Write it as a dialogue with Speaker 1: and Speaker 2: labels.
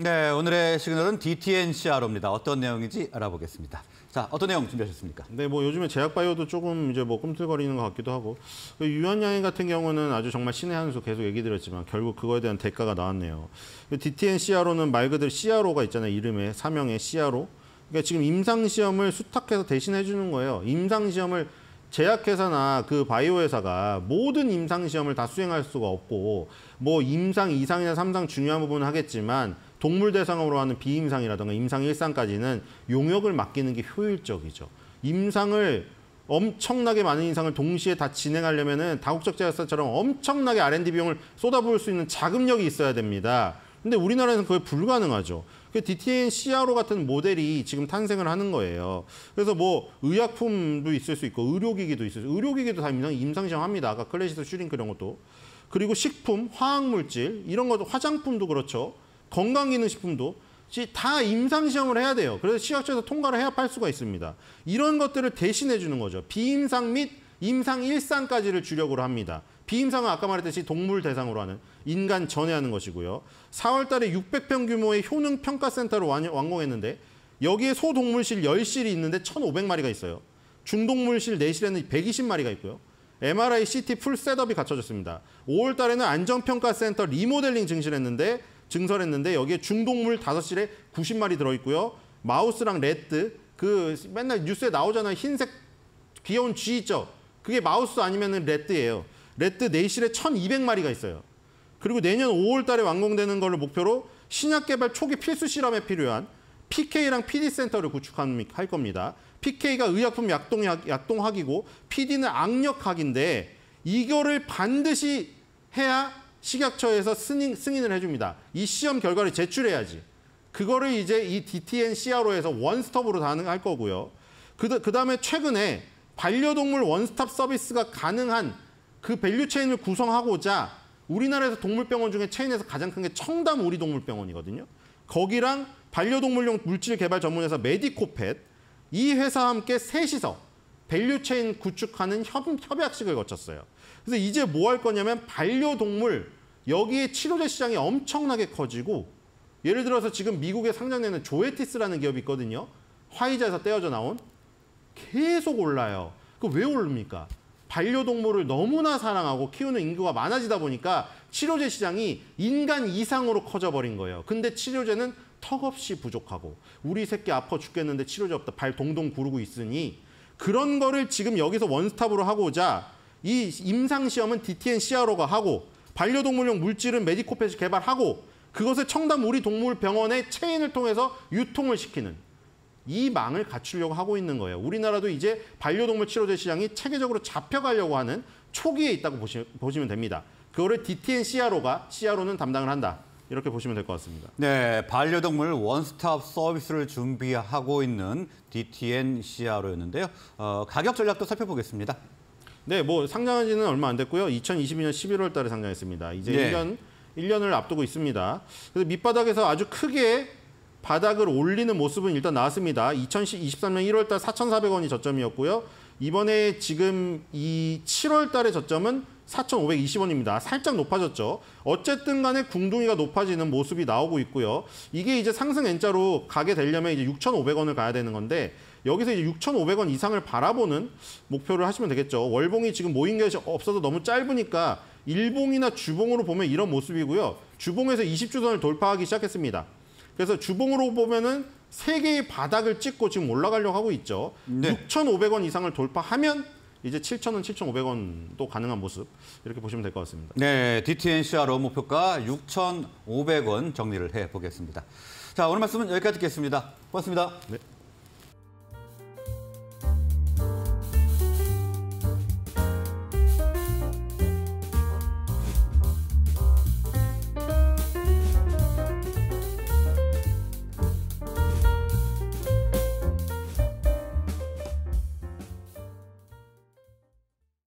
Speaker 1: 네, 오늘의 시그널은 DTN CRO입니다. 어떤 내용인지 알아보겠습니다. 자, 어떤 내용 준비하셨습니까? 네, 뭐 요즘에 제약 바이오도 조금 이제 뭐 꿈틀거리는 것 같기도 하고 그 유한양행 같은 경우는 아주 정말 신의 한 수 계속 얘기 드렸지만 결국 그거에 대한 대가가 나왔네요. 그 DTN CRO는 말 그대로 CRO가 있잖아요. 이름에 사명에 CRO. 그러니까 지금 임상 시험을 수탁해서 대신해 주는 거예요. 임상 시험을 제약회사나 그 바이오회사가 모든 임상시험을 다 수행할 수가 없고 뭐 임상 이상이나 삼상 중요한 부분은 하겠지만 동물 대상으로 하는 비임상이라든가 임상 일상까지는 용역을 맡기는 게 효율적이죠. 임상을 엄청나게 많은 임상을 동시에 다 진행하려면은 다국적 제약사처럼 엄청나게 R&D 비용을 쏟아부을 수 있는 자금력이 있어야 됩니다. 근데 우리나라에서는 그게 불가능하죠. 그 DTN CRO 같은 모델이 지금 탄생을 하는 거예요. 그래서 뭐 의약품도 있을 수 있고 의료기기도 있을 수 있고 의료기기도 다 임상, 임상시험 합니다. 아까 클래시스 슈링크 이런 것도. 그리고 식품, 화학물질 이런 것도 화장품도 그렇죠. 건강기능식품도 다 임상시험을 해야 돼요. 그래서 시약처에서 통과를 해야 팔 수가 있습니다. 이런 것들을 대신해 주는 거죠. 비임상 및 임상 일상까지를 주력으로 합니다. 비임상은 아까 말했듯이 동물 대상으로 하는 인간 전해 하는 것이고요. 4월 달에 600평 규모의 효능 평가 센터를 완공했는데 여기에 소동물실 10실이 있는데 1,500마리가 있어요. 중동물실 4실에는 120마리가 있고요. MRI, CT 풀 셋업이 갖춰졌습니다. 5월 달에는 안전평가 센터 리모델링 증실했는데 증설했는데 여기에 중동물 5 실에 90마리 들어있고요. 마우스랑 레드, 그 맨날 뉴스에 나오잖아요. 흰색 귀여운 쥐 있죠? 그게 마우스 아니면 은 레드예요. 레드 4실에 1200마리가 있어요. 그리고 내년 5월 달에 완공되는 걸 목표로 신약 개발 초기 필수 실험에 필요한 PK랑 PD 센터를 구축할 겁니다. PK가 의약품 약동약, 약동학이고 PD는 악력학인데 이거를 반드시 해야 식약처에서 승인, 승인을 해줍니다. 이 시험 결과를 제출해야지. 그거를 이제 이 DTN CRO에서 원스톱으로 가능할 거고요. 그, 다음에 최근에 반려동물 원스톱 서비스가 가능한 그 밸류 체인을 구성하고자 우리나라에서 동물병원 중에 체인에서 가장 큰 게 청담 우리 동물병원이거든요. 거기랑 반려동물용 물질 개발 전문회사 메디코펫 이 회사와 함께 셋이서 밸류체인 구축하는 협, 협약식을 거쳤어요. 그래서 이제 뭐 할 거냐면 반려동물 여기에 치료제 시장이 엄청나게 커지고 예를 들어서 지금 미국에 상장되는 조에티스라는 기업이 있거든요. 화이자에서 떼어져 나온 계속 올라요. 그왜 오릅니까? 반려동물을 너무나 사랑하고 키우는 인구가 많아지다 보니까 치료제 시장이 인간 이상으로 커져버린 거예요. 근데 치료제는 턱없이 부족하고 우리 새끼 아파 죽겠는데 치료제 없다. 발 동동 구르고 있으니 그런 거를 지금 여기서 원스톱으로 하고자 이 임상시험은 DTN CRO가 하고 반려동물용 물질은 메디코펫이 개발하고 그것을 청담 우리 동물병원의 체인을 통해서 유통을 시키는 이 망을 갖추려고 하고 있는 거예요. 우리나라도 이제 반려동물 치료제 시장이 체계적으로 잡혀가려고 하는 초기에 있다고 보시, 보시면 됩니다. 그거를 DTN CRO가 CRO는 담당을 한다. 이렇게 보시면 될 것 같습니다. 네, 반려동물 원스톱 서비스를 준비하고 있는 DTN CRO였는데요. 어, 가격 전략도 살펴보겠습니다. 네, 뭐 상장한 지는 얼마 안 됐고요. 2022년 11월 달에 상장했습니다. 이제 네. 1년, 1년을 앞두고 있습니다. 그래서 밑바닥에서 아주 크게 바닥을 올리는 모습은 일단 나왔습니다. 2023년 1월 달 4,400원이 저점이었고요. 이번에 지금 이 7월 달의 저점은 4,520원입니다. 살짝 높아졌죠. 어쨌든 간에 궁둥이가 높아지는 모습이 나오고 있고요. 이게 이제 상승 N자로 가게 되려면 이제 6,500원을 가야 되는 건데 여기서 이제 6,500원 이상을 바라보는 목표를 하시면 되겠죠. 월봉이 지금 모인 게 없어서 너무 짧으니까 일봉이나 주봉으로 보면 이런 모습이고요. 주봉에서 20주선을 돌파하기 시작했습니다. 그래서 주봉으로 보면은 세개의 바닥을 찍고 지금 올라가려고 하고 있죠. 네. 6,500원 이상을 돌파하면 이제 7,000원, 7,500원도 가능한 모습 이렇게 보시면 될 것 같습니다. 네, DTNCRO 목표가 6,500원 정리를 해보겠습니다. 자, 오늘 말씀은 여기까지 듣겠습니다. 고맙습니다. 네.